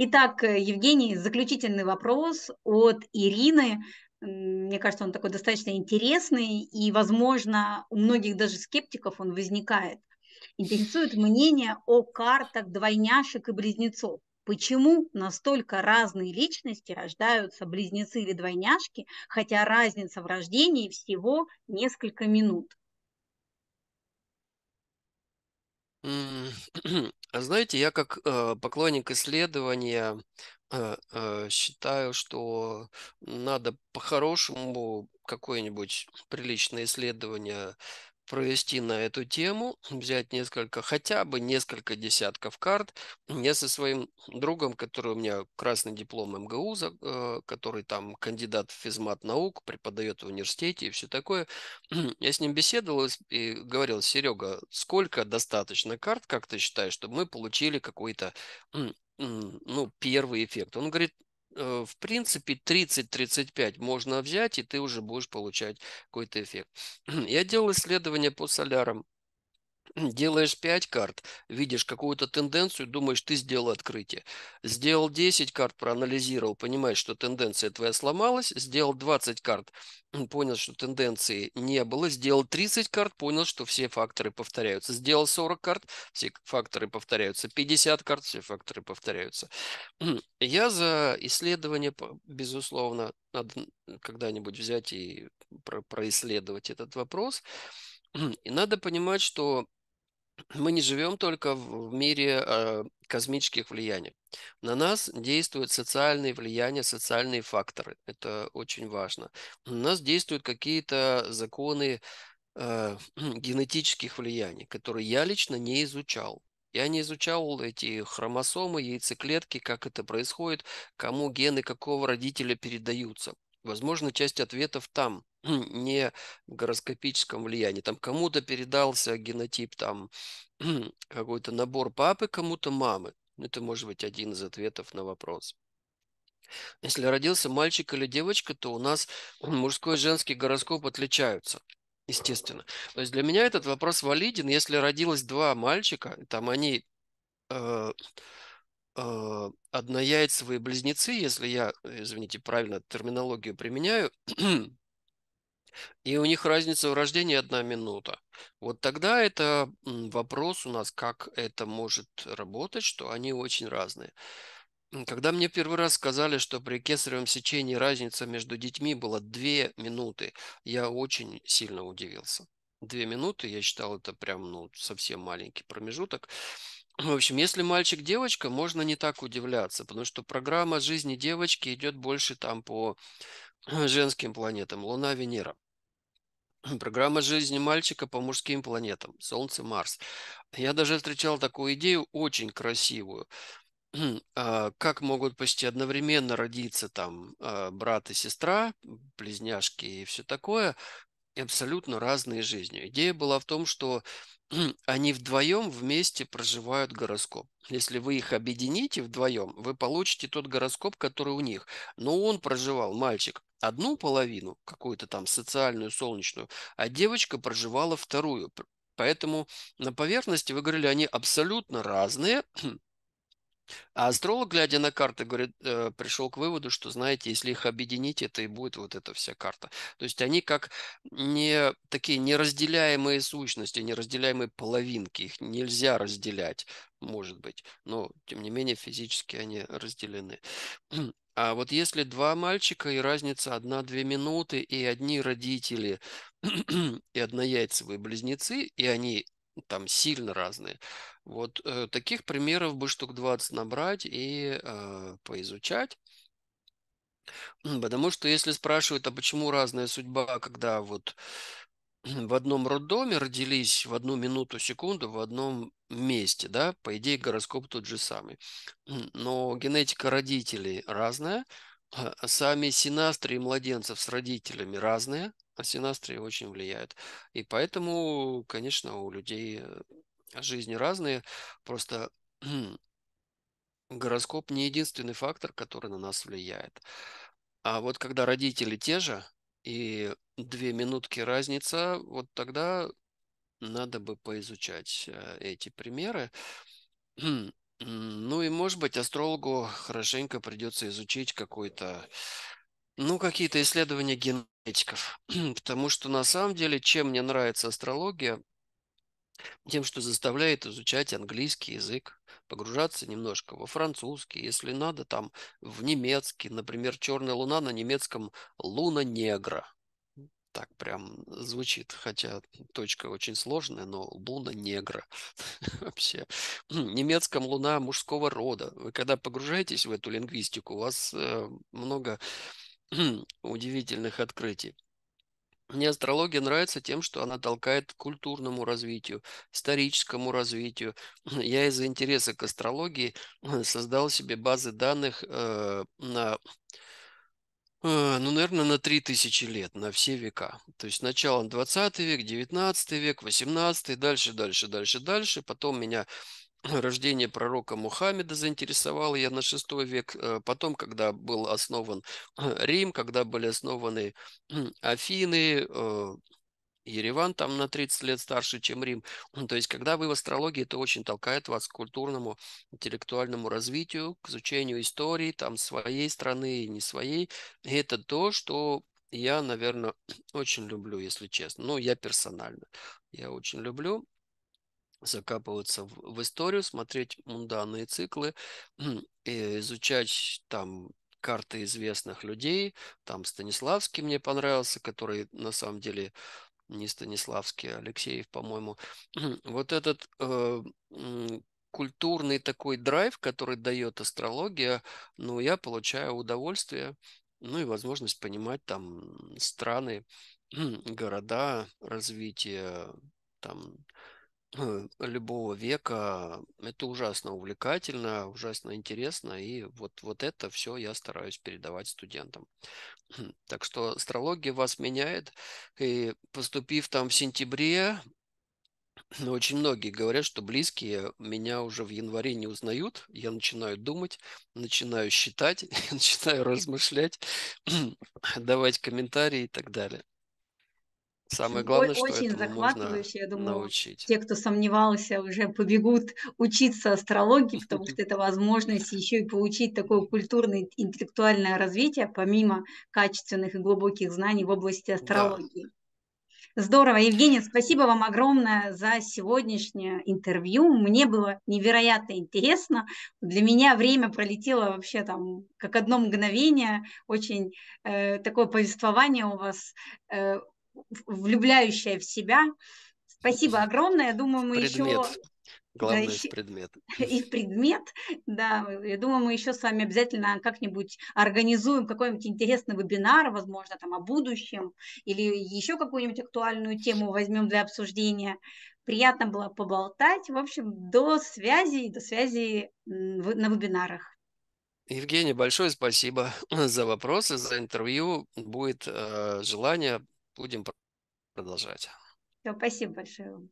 Итак, э, Евгений, заключительный вопрос от Ирины. Мне кажется, он такой достаточно интересный, и, возможно, у многих даже скептиков он возникает. Интересует мнение о картах двойняшек и близнецов. Почему настолько разные личности рождаются близнецы или двойняшки, хотя разница в рождении всего несколько минут? А знаете, я как э, поклонник исследования э, э, считаю, что надо по-хорошему какое-нибудь приличное исследование провести на эту тему, взять несколько, хотя бы несколько десятков карт. Я со своим другом, который у меня красный диплом МГУ, э, который там кандидат в физмат наук, преподает в университете и все такое, я с ним беседовал и говорил, Серега, сколько достаточно карт, как ты считаешь, чтобы мы получили какой-то ну, первый эффект. Он говорит, Э, в принципе, 30-35 можно взять, и ты уже будешь получать какой-то эффект. Я делал исследование по солярам Делаешь 5 карт, видишь какую-то тенденцию, думаешь, ты сделал открытие. Сделал 10 карт, проанализировал, понимаешь, что тенденция твоя сломалась. Сделал 20 карт, понял, что тенденции не было. Сделал 30 карт, понял, что все факторы повторяются. Сделал 40 карт, все факторы повторяются. 50 карт, все факторы повторяются. Я за исследование, безусловно, надо когда-нибудь взять и про происследовать этот вопрос. И надо понимать, что мы не живем только в мире а, космических влияний. На нас действуют социальные влияния, социальные факторы. Это очень важно. На нас действуют какие-то законы э, генетических влияний, которые я лично не изучал. Я не изучал эти хромосомы, яйцеклетки, как это происходит, кому гены какого родителя передаются. Возможно, часть ответов там, не в гороскопическом влиянии. Там кому-то передался генотип, там какой-то набор папы, кому-то мамы. Ну, это может быть один из ответов на вопрос. Если родился мальчик или девочка, то у нас мужской и женский гороскоп отличаются. Естественно. То есть для меня этот вопрос валиден, если родилось два мальчика, там они э, а, однояйцевые близнецы, если я, э, извините, правильно терминологию применяю, и у них разница в рождении одна минута. Вот тогда это вопрос у нас, как это может работать, что они очень разные. Когда мне первый раз сказали, что при кесаревом сечении разница между детьми была 2 минуты, я очень сильно удивился. Две минуты, я считал, это прям ну, совсем маленький промежуток. В общем, если мальчик-девочка, можно не так удивляться, потому что программа жизни девочки идет больше там по женским планетам, Луна, Венера. Программа жизни мальчика по мужским планетам, Солнце, Марс. Я даже встречал такую идею, очень красивую. А, как могут почти одновременно родиться там а, брат и сестра, близняшки и все такое, абсолютно разные жизни. Идея была в том, что они вдвоем вместе проживают гороскоп. Если вы их объедините вдвоем, вы получите тот гороскоп, который у них. Но он проживал, мальчик, одну половину, какую-то там социальную, солнечную, а девочка проживала вторую. Поэтому на поверхности, вы говорили, они абсолютно разные, А астролог, глядя на карты, говорит, э, пришел к выводу, что, знаете, если их объединить, это и будет вот эта вся карта. То есть они как не такие неразделяемые сущности, неразделяемые половинки. Их нельзя разделять, может быть. Но, тем не менее, физически они разделены. А вот если два мальчика и разница одна-две минуты, и одни родители и однояйцевые близнецы, и они там сильно разные. Вот э, таких примеров бы штук 20 набрать и э, поизучать. Потому что если спрашивают, а почему разная судьба, когда вот в одном роддоме родились в одну минуту, секунду, в одном месте, да, по идее гороскоп тот же самый. Но генетика родителей разная, а сами синастрии младенцев с родителями разные, на все настрои очень влияют. И поэтому, конечно, у людей э, жизни разные, просто гороскоп не единственный фактор, который на нас влияет. А вот когда родители те же, и две минутки разница, вот тогда надо бы поизучать э, эти примеры. Хм, ну и, может быть, астрологу хорошенько придется изучить какой-то, ну, какие-то исследования ген энергетиков. Потому что на самом деле, чем мне нравится астрология, тем, что заставляет изучать английский язык, погружаться немножко во французский, если надо, там в немецкий, например, черная луна на немецком луна негра. Так прям звучит, хотя точка очень сложная, но луна негра вообще. Немецком луна мужского рода. Вы когда погружаетесь в эту лингвистику, у вас э, много Хм, удивительных открытий. Мне астрология нравится тем, что она толкает к культурному развитию, историческому развитию. Я из-за интереса к астрологии э, создал себе базы данных э, на э, ну, наверное, на 3000 лет, на все века. То есть сначала 20 век, 19 век, 18, дальше, дальше, дальше, дальше. Потом меня рождение пророка Мухаммеда заинтересовало я на шестой век, э, потом, когда был основан э, Рим, когда были основаны Афины, э, Ереван там на 30 лет старше, чем Рим. Ну, то есть, когда вы в астрологии, это очень толкает вас к культурному, интеллектуальному развитию, к изучению истории, там, своей страны и не своей. И это то, что я, наверное, очень люблю, если честно. Ну, я персонально. Я очень люблю закапываться в, в историю, смотреть мунданные циклы, и изучать там карты известных людей. Там Станиславский мне понравился, который на самом деле не Станиславский, а Алексеев, по-моему. Вот этот э, культурный такой драйв, который дает астрология, ну, я получаю удовольствие, ну и возможность понимать там страны, города, развитие там Э, любого века. Это ужасно увлекательно, ужасно интересно, и вот, вот это все я стараюсь передавать студентам. Хм, так что астрология вас меняет, и поступив там в сентябре, но ну, очень многие говорят, что близкие меня уже в январе не узнают. Я начинаю думать, начинаю считать, начинаю размышлять, давать комментарии и так далее. Самое главное, что очень этому захватывающе, я думаю, научить. те, кто сомневался, уже побегут учиться астрологии, потому что это возможность еще и получить такое культурное интеллектуальное развитие, помимо качественных и глубоких знаний в области астрологии. Здорово, Евгения, спасибо вам огромное за сегодняшнее интервью. Мне было невероятно интересно. Для меня время пролетело вообще там как одно мгновение. Очень э, такое повествование у вас э, влюбляющая в себя. Спасибо огромное. Я думаю, мы предмет. еще... Главное, да, еще... предмет. И в предмет, да. Я думаю, мы еще с вами обязательно как-нибудь организуем какой-нибудь интересный вебинар, возможно, там о будущем, или еще какую-нибудь актуальную тему возьмем для обсуждения. Приятно было поболтать. В общем, до связи, до связи на вебинарах. Евгений, большое спасибо за вопросы, за интервью. Будет э, желание будем продолжать. Все, спасибо большое вам.